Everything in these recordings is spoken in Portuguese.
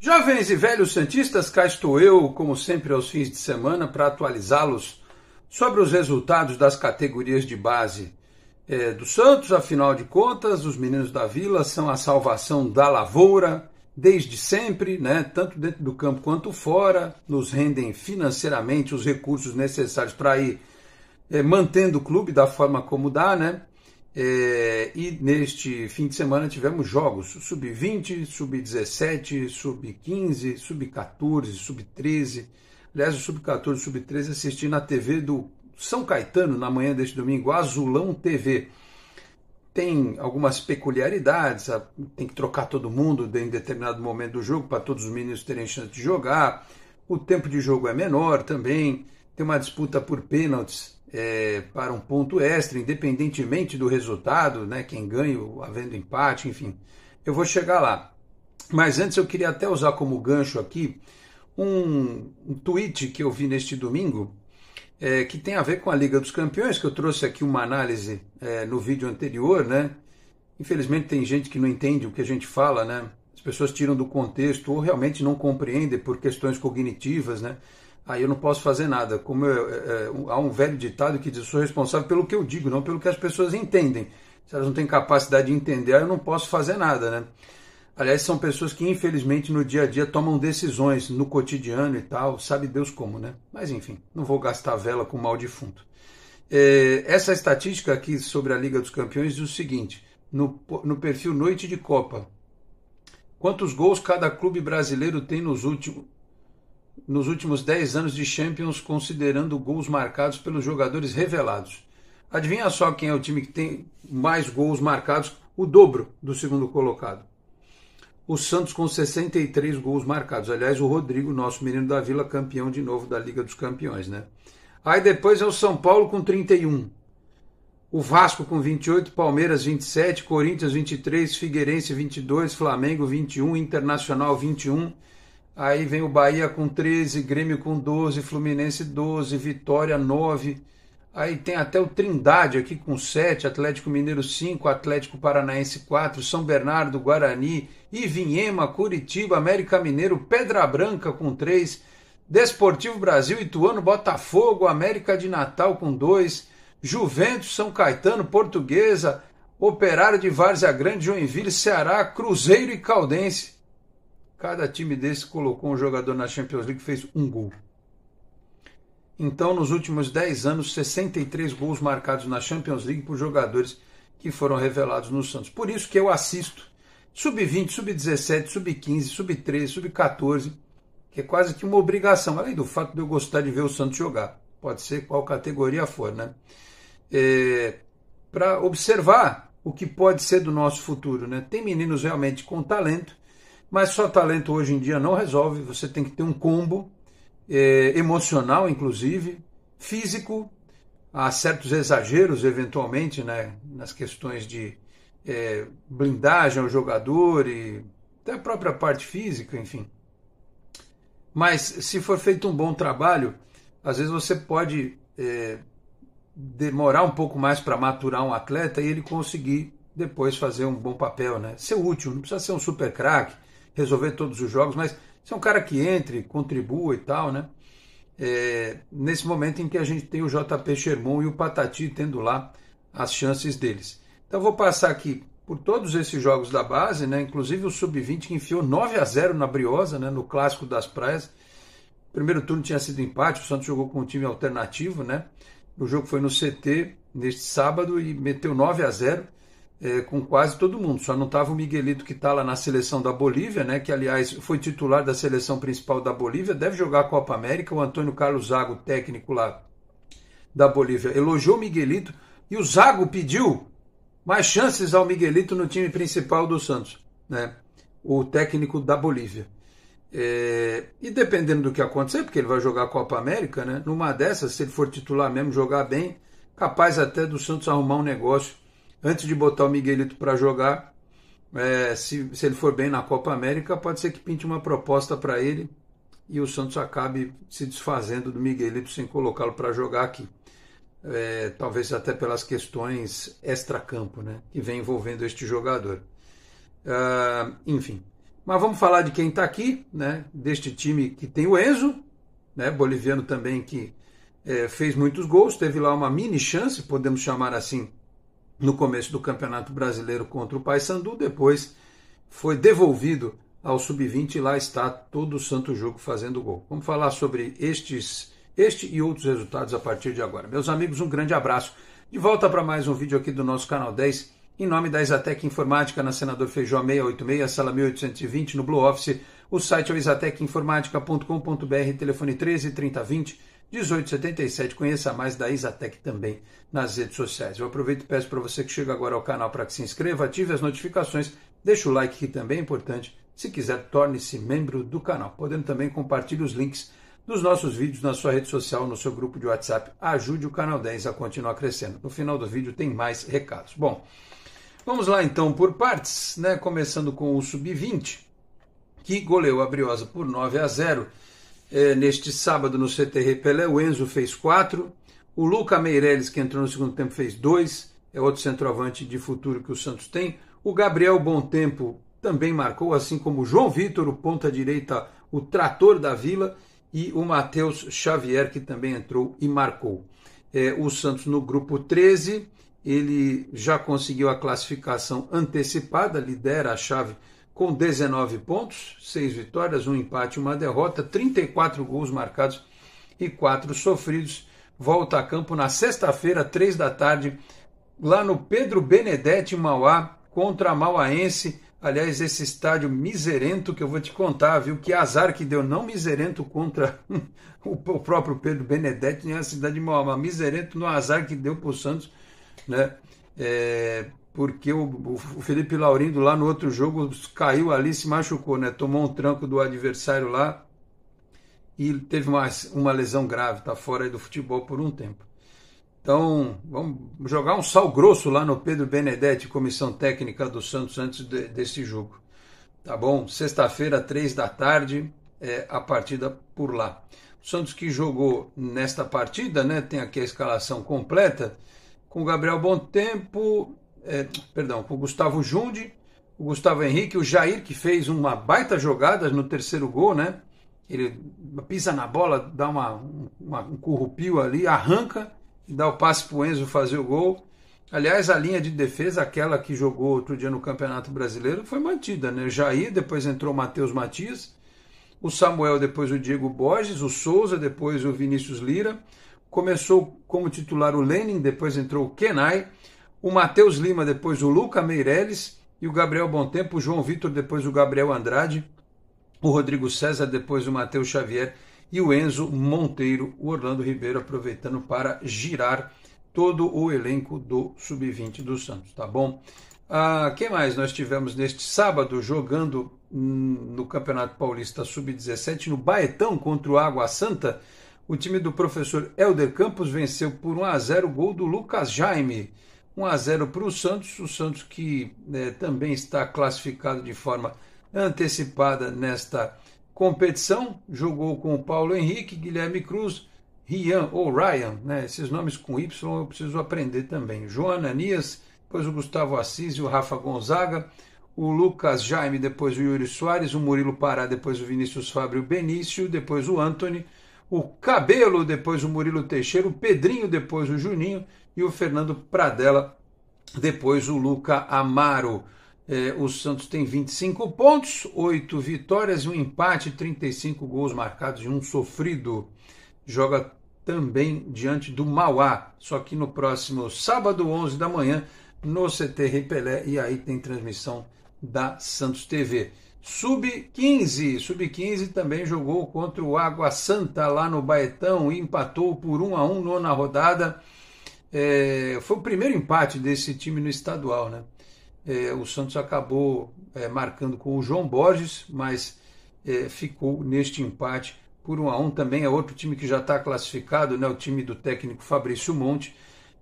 Jovens e velhos Santistas, cá estou eu, como sempre, aos fins de semana, para atualizá-los sobre os resultados das categorias de base é, do Santos. Afinal de contas, os meninos da vila são a salvação da lavoura desde sempre, né? tanto dentro do campo quanto fora, nos rendem financeiramente os recursos necessários para ir é, mantendo o clube da forma como dá, né? É, e neste fim de semana tivemos jogos sub-20, sub-17, sub-15, sub-14, sub-13. Aliás, o sub-14 sub-13 assisti na TV do São Caetano na manhã deste domingo, Azulão TV. Tem algumas peculiaridades, tem que trocar todo mundo em determinado momento do jogo para todos os meninos terem chance de jogar. O tempo de jogo é menor também, tem uma disputa por pênaltis é, para um ponto extra, independentemente do resultado, né, quem ganha, havendo empate, enfim. Eu vou chegar lá. Mas antes eu queria até usar como gancho aqui um, um tweet que eu vi neste domingo, é, que tem a ver com a Liga dos Campeões, que eu trouxe aqui uma análise é, no vídeo anterior, né? Infelizmente tem gente que não entende o que a gente fala, né? As pessoas tiram do contexto ou realmente não compreendem por questões cognitivas, né? aí eu não posso fazer nada. Como eu, é, é há um velho ditado que diz: sou responsável pelo que eu digo, não pelo que as pessoas entendem. Se elas não têm capacidade de entender, eu não posso fazer nada, né? Aliás, são pessoas que infelizmente no dia a dia tomam decisões no cotidiano e tal, sabe Deus como, né? Mas enfim, não vou gastar vela com mal defunto. É, essa estatística aqui sobre a Liga dos Campeões diz o seguinte: no, no perfil Noite de Copa, quantos gols cada clube brasileiro tem nos últimos, nos últimos 10 anos de Champions, considerando gols marcados pelos jogadores revelados. Adivinha só quem é o time que tem mais gols marcados, o dobro do segundo colocado. O Santos com 63 gols marcados. Aliás, o Rodrigo, nosso menino da Vila, campeão de novo da Liga dos Campeões, né? Aí depois é o São Paulo com 31. O Vasco com 28, Palmeiras 27, Corinthians 23, Figueirense 22, Flamengo 21, Internacional 21, Aí vem o Bahia com 13, Grêmio com 12, Fluminense 12, Vitória 9. Aí tem até o Trindade aqui com 7, Atlético Mineiro 5, Atlético Paranaense 4, São Bernardo, Guarani, Ivinhema, Curitiba, América Mineiro, Pedra Branca com 3, Desportivo Brasil, Ituano, Botafogo, América de Natal com 2, Juventus, São Caetano, Portuguesa, Operário de Várzea Grande, Joinville, Ceará, Cruzeiro e Caldense. Cada time desse colocou um jogador na Champions League fez um gol. Então, nos últimos 10 anos, 63 gols marcados na Champions League por jogadores que foram revelados no Santos. Por isso que eu assisto sub-20, sub-17, sub-15, sub-13, sub-14, que é quase que uma obrigação, além do fato de eu gostar de ver o Santos jogar. Pode ser qual categoria for, né? É, Para observar o que pode ser do nosso futuro, né? Tem meninos realmente com talento mas só talento hoje em dia não resolve, você tem que ter um combo é, emocional, inclusive, físico, há certos exageros, eventualmente, né, nas questões de é, blindagem ao jogador e até a própria parte física, enfim. Mas se for feito um bom trabalho, às vezes você pode é, demorar um pouco mais para maturar um atleta e ele conseguir depois fazer um bom papel, né? Ser útil, não precisa ser um super craque, resolver todos os jogos, mas se é um cara que entre, contribua e tal, né? É, nesse momento em que a gente tem o JP Sherman e o Patati tendo lá as chances deles. Então vou passar aqui por todos esses jogos da base, né? Inclusive o Sub-20 que enfiou 9 a 0 na Briosa, né? No clássico das praias. O primeiro turno tinha sido empate, o Santos jogou com um time alternativo, né? O jogo foi no CT neste sábado e meteu 9 a 0 é, com quase todo mundo. Só não estava o Miguelito que está lá na seleção da Bolívia, né? Que aliás foi titular da seleção principal da Bolívia, deve jogar a Copa América. O Antônio Carlos Zago, técnico lá da Bolívia, elogiou o Miguelito e o Zago pediu mais chances ao Miguelito no time principal do Santos, né? O técnico da Bolívia. É, e dependendo do que acontecer, porque ele vai jogar a Copa América, né? Numa dessas, se ele for titular mesmo, jogar bem, capaz até do Santos arrumar um negócio antes de botar o Miguelito para jogar, é, se, se ele for bem na Copa América, pode ser que pinte uma proposta para ele e o Santos acabe se desfazendo do Miguelito sem colocá-lo para jogar aqui. É, talvez até pelas questões extra-campo né, que vem envolvendo este jogador. Uh, enfim. Mas vamos falar de quem está aqui, né, deste time que tem o Enzo, né, boliviano também que é, fez muitos gols, teve lá uma mini chance, podemos chamar assim, no começo do Campeonato Brasileiro contra o Paysandu, depois foi devolvido ao sub-20 e lá está todo o santo jogo fazendo gol. Vamos falar sobre estes, este e outros resultados a partir de agora. Meus amigos, um grande abraço. De volta para mais um vídeo aqui do nosso canal 10, em nome da Isatec Informática, na Senador Feijó 686, sala 1820, no Blue Office. O site é o isatecinformatica.com.br, telefone 133020. 1877. Conheça mais da Isatec também nas redes sociais. Eu aproveito e peço para você que chega agora ao canal para que se inscreva, ative as notificações, deixe o like que também é importante. Se quiser, torne-se membro do canal, podendo também compartilhar os links dos nossos vídeos na sua rede social, no seu grupo de WhatsApp. Ajude o Canal 10 a continuar crescendo. No final do vídeo tem mais recados. Bom, vamos lá então por partes, né? começando com o Sub-20, que goleou a Briosa por 9 a 0 é, neste sábado no CTR Pelé. O Enzo fez quatro. O Luca Meirelles que entrou no segundo tempo, fez dois. É outro centroavante de futuro que o Santos tem. O Gabriel Bom Tempo também marcou, assim como o João Vitor, o ponta-direita, o trator da Vila. E o Matheus Xavier, que também entrou e marcou. É, o Santos no grupo 13. Ele já conseguiu a classificação antecipada, lidera a chave com 19 pontos, 6 vitórias, 1 empate e 1 derrota, 34 gols marcados e 4 sofridos. Volta a campo na sexta-feira, 3 da tarde, lá no Pedro Benedetti Mauá, contra a Mauaense. Aliás, esse estádio miserento que eu vou te contar, viu? Que azar que deu, não miserento contra o próprio Pedro Benedetti, nem a cidade de Mauá, mas miserento no azar que deu pro Santos, né? É, porque o, Felipe Laurindo lá no outro jogo caiu ali, se machucou, né? Tomou um tranco do adversário lá e teve uma, uma lesão grave, tá fora do futebol por um tempo. Então, vamos jogar um sal grosso lá no Pedro Benedetti, comissão técnica do Santos, antes de, desse jogo. Tá bom? Sexta-feira, três da tarde, é, a partida por lá. O Santos que jogou nesta partida, né? Tem aqui a escalação completa. Com Gabriel Bom Tempo, é, perdão, com o Gustavo Jundi, o Gustavo Henrique, o Jair, que fez uma baita jogada no terceiro gol, né? Ele pisa na bola, dá uma, uma um currupio ali, arranca e dá o passe para o Enzo fazer o gol. Aliás, a linha de defesa, aquela que jogou outro dia no Campeonato Brasileiro, foi mantida, né? Jair, depois entrou o Matheus Matias, o Samuel, depois o Diego Borges, o Souza, depois o Vinícius Lira. Começou como titular o Lenin, depois entrou o Kenai o Matheus Lima, depois o Luca Meirelles e o Gabriel Tempo, o João Vitor, depois o Gabriel Andrade, o Rodrigo César, depois o Matheus Xavier e o Enzo Monteiro, o Orlando Ribeiro aproveitando para girar todo o elenco do Sub-20 do Santos, tá bom? Ah, que mais nós tivemos neste sábado jogando hum, no Campeonato Paulista Sub-17 no Baetão contra o Água Santa? O time do professor Helder Campos venceu por 1 a 0 o gol do Lucas Jaime. 1 a 0 para o Santos, o Santos que né, também está classificado de forma antecipada nesta competição, jogou com o Paulo Henrique, Guilherme Cruz, Rian ou Ryan, né, esses nomes com Y eu preciso aprender também. Joana Nias depois o Gustavo Assis e o Rafa Gonzaga, o Lucas Jaime, depois o Yuri Soares, o Murilo Pará, depois o Vinícius Fábio Benício, depois o Anthony, o Cabelo, depois o Murilo Teixeira, o Pedrinho, depois o Juninho, e o Fernando Pradella, depois o Luca Amaro. É, o Santos tem 25 pontos, 8 vitórias, um empate, 35 gols marcados e um sofrido. Joga também diante do Mauá, só que no próximo sábado, 11 da manhã, no CT Repelé, Pelé, e aí tem transmissão da Santos TV. Sub-15, Sub-15 também jogou contra o Água Santa lá no Baetão e empatou por 1 a 1 nona rodada. É, foi o primeiro empate desse time no estadual, né? É, o Santos acabou é, marcando com o João Borges, mas é, ficou neste empate por um a um. Também é outro time que já está classificado, né? O time do técnico Fabrício Monte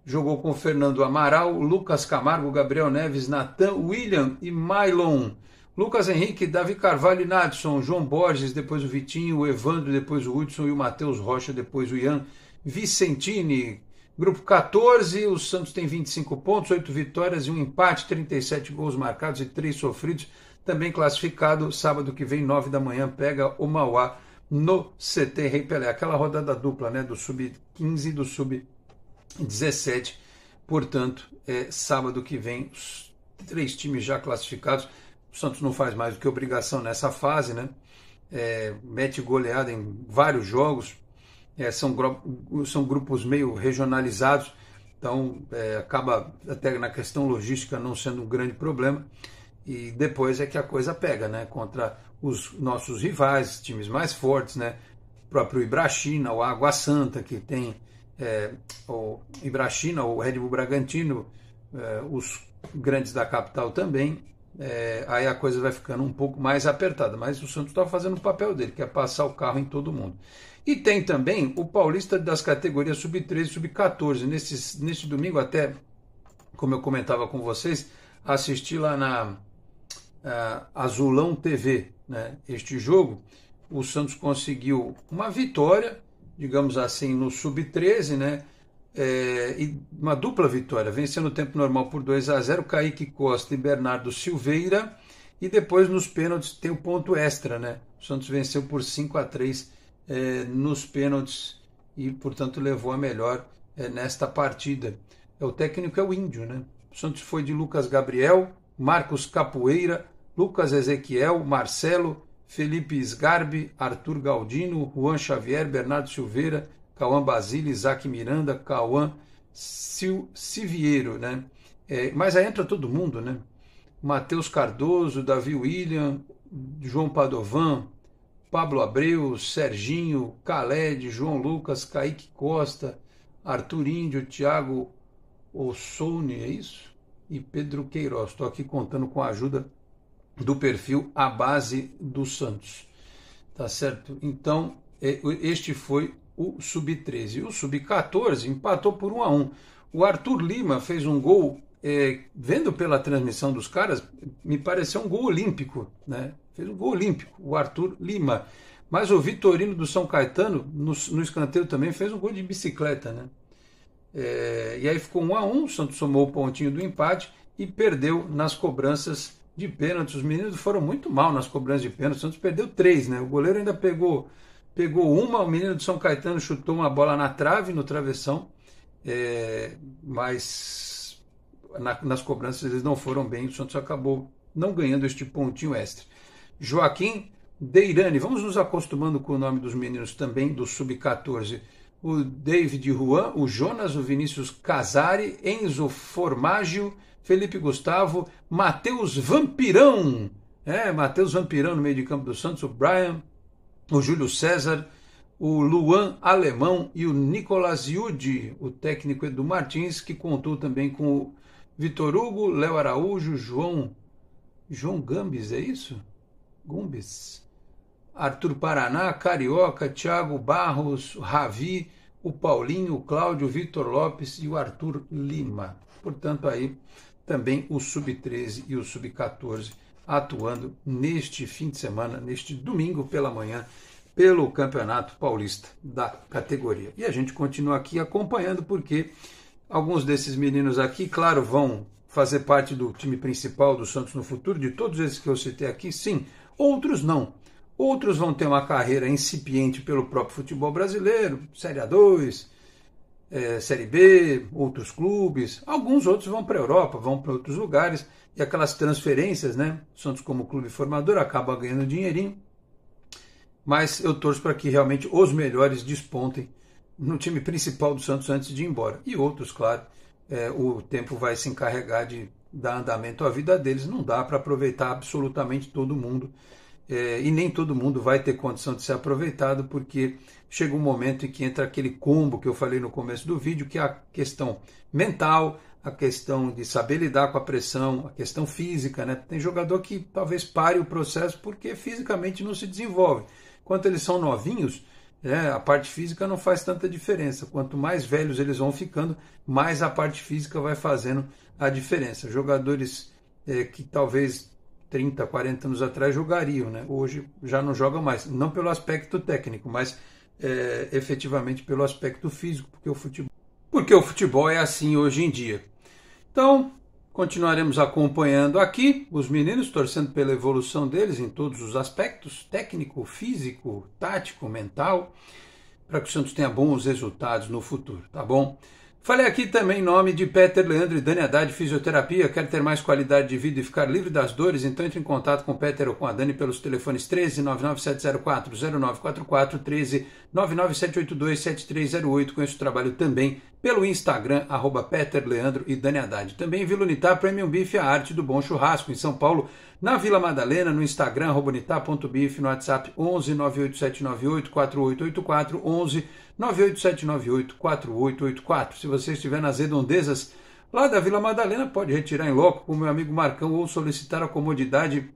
jogou com Fernando Amaral, Lucas Camargo, Gabriel Neves, Natan, William e Mylon. Lucas Henrique, Davi Carvalho e Nadson, João Borges, depois o Vitinho, o Evandro, depois o Hudson e o Matheus Rocha, depois o Ian Vicentini, Grupo 14, o Santos tem 25 pontos, 8 vitórias e um empate, 37 gols marcados e 3 sofridos. Também classificado, sábado que vem, 9 da manhã, pega o Mauá no CT Rei Pelé. Aquela rodada dupla, né? Do Sub-15 e do Sub-17. Portanto, é, sábado que vem, os três times já classificados. O Santos não faz mais do que obrigação nessa fase, né? É, mete goleada em vários jogos, é, são, são grupos meio regionalizados, então é, acaba até na questão logística não sendo um grande problema. E depois é que a coisa pega, né? Contra os nossos rivais, times mais fortes, né? O próprio Ibrachina, o Água Santa, que tem é, o Ibrachina, o Red Bull Bragantino, é, os grandes da capital também. É, aí a coisa vai ficando um pouco mais apertada, mas o Santos está fazendo o papel dele, que é passar o carro em todo mundo. E tem também o paulista das categorias sub-13 e sub-14. Neste, neste domingo, até, como eu comentava com vocês, assisti lá na uh, Azulão TV né, este jogo. O Santos conseguiu uma vitória, digamos assim, no sub-13, né? É, e uma dupla vitória, vencendo o tempo normal por 2 a 0 Kaique Costa e Bernardo Silveira. E depois nos pênaltis tem o um ponto extra, né? O Santos venceu por 5 a 3 é, nos pênaltis e, portanto, levou a melhor é, nesta partida. É, o técnico é o Índio, né? O Santos foi de Lucas Gabriel, Marcos Capoeira, Lucas Ezequiel, Marcelo, Felipe Sgarbi, Arthur Galdino, Juan Xavier, Bernardo Silveira, Cauã Basile, Isaac Miranda, Cauã Siviero, né? É, mas aí entra todo mundo, né? Matheus Cardoso, Davi William, João Padovan, Pablo Abreu, Serginho, Caled, João Lucas, Kaique Costa, Arthur Índio, Thiago Ossone, é isso? E Pedro Queiroz. Estou aqui contando com a ajuda do perfil A Base do Santos. Tá certo? Então, é, este foi o Sub-13. O Sub-14 empatou por 1 a 1. O Arthur Lima fez um gol é, vendo pela transmissão dos caras, me pareceu um gol olímpico, né? Fez um gol olímpico, o Arthur Lima. Mas o Vitorino do São Caetano, no, no escanteio também, fez um gol de bicicleta, né? É, e aí ficou um a um, o Santos somou o pontinho do empate e perdeu nas cobranças de pênalti. Os meninos foram muito mal nas cobranças de pênalti. O Santos perdeu três, né? O goleiro ainda pegou, pegou uma, o menino do São Caetano chutou uma bola na trave, no travessão. É, mas na, nas cobranças eles não foram bem, o Santos acabou não ganhando este pontinho extra. Joaquim Deirani, vamos nos acostumando com o nome dos meninos também, do Sub-14. O David Juan, o Jonas, o Vinícius Casari, Enzo Formaggio, Felipe Gustavo, Matheus Vampirão, é, Matheus Vampirão no meio de campo do Santos, o Brian, o Júlio César, o Luan Alemão e o Nicolas Yudi, o técnico Edu Martins, que contou também com o Vitor Hugo, Léo Araújo, João. João Gambis, é isso? Gumbes. Arthur Paraná, Carioca, Thiago Barros, Ravi, o Paulinho, o Cláudio, o Vitor Lopes e o Arthur Lima. Portanto, aí também o Sub-13 e o Sub-14 atuando neste fim de semana, neste domingo pela manhã, pelo Campeonato Paulista da categoria. E a gente continua aqui acompanhando porque Alguns desses meninos aqui, claro, vão fazer parte do time principal do Santos no futuro, de todos esses que eu citei aqui, sim. Outros não. Outros vão ter uma carreira incipiente pelo próprio futebol brasileiro, Série A2, é, Série B, outros clubes. Alguns outros vão para a Europa, vão para outros lugares. E aquelas transferências, né? Santos, como clube formador, acaba ganhando dinheirinho. Mas eu torço para que realmente os melhores despontem no time principal do Santos antes de ir embora. E outros, claro, é, o tempo vai se encarregar de dar andamento à vida deles. Não dá para aproveitar absolutamente todo mundo. É, e nem todo mundo vai ter condição de ser aproveitado, porque chega um momento em que entra aquele combo que eu falei no começo do vídeo, que é a questão mental, a questão de saber lidar com a pressão, a questão física. Né? Tem jogador que talvez pare o processo porque fisicamente não se desenvolve. Enquanto eles são novinhos, é, a parte física não faz tanta diferença. Quanto mais velhos eles vão ficando, mais a parte física vai fazendo a diferença. Jogadores é, que talvez 30, 40 anos atrás jogariam, né? hoje já não jogam mais. Não pelo aspecto técnico, mas é, efetivamente pelo aspecto físico, porque o futebol. Porque o futebol é assim hoje em dia. Então, Continuaremos acompanhando aqui os meninos, torcendo pela evolução deles em todos os aspectos técnico, físico, tático, mental para que o Santos tenha bons resultados no futuro, tá bom? Falei aqui também em nome de Peter Leandro e Dani Haddad Fisioterapia. Quer ter mais qualidade de vida e ficar livre das dores? Então entre em contato com o Peter ou com a Dani pelos telefones 13 99704 0944 13 99782 7308. Conheça o trabalho também pelo Instagram, arroba Peter Leandro e Dani Haddad. Também Vila Unitar Premium Beef, a arte do bom churrasco, em São Paulo, na Vila Madalena, no Instagram, arroba no WhatsApp 11 98798 4884, 11 98798 4884. Se você estiver nas redondezas lá da Vila Madalena, pode retirar em loco com o meu amigo Marcão ou solicitar a comodidade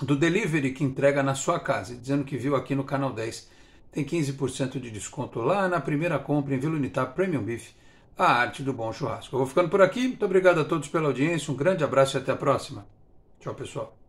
do delivery que entrega na sua casa, dizendo que viu aqui no Canal 10 tem 15% de desconto lá na primeira compra em Vila Unitar Premium Beef, a arte do bom churrasco. Eu vou ficando por aqui, muito obrigado a todos pela audiência, um grande abraço e até a próxima. Tchau, pessoal.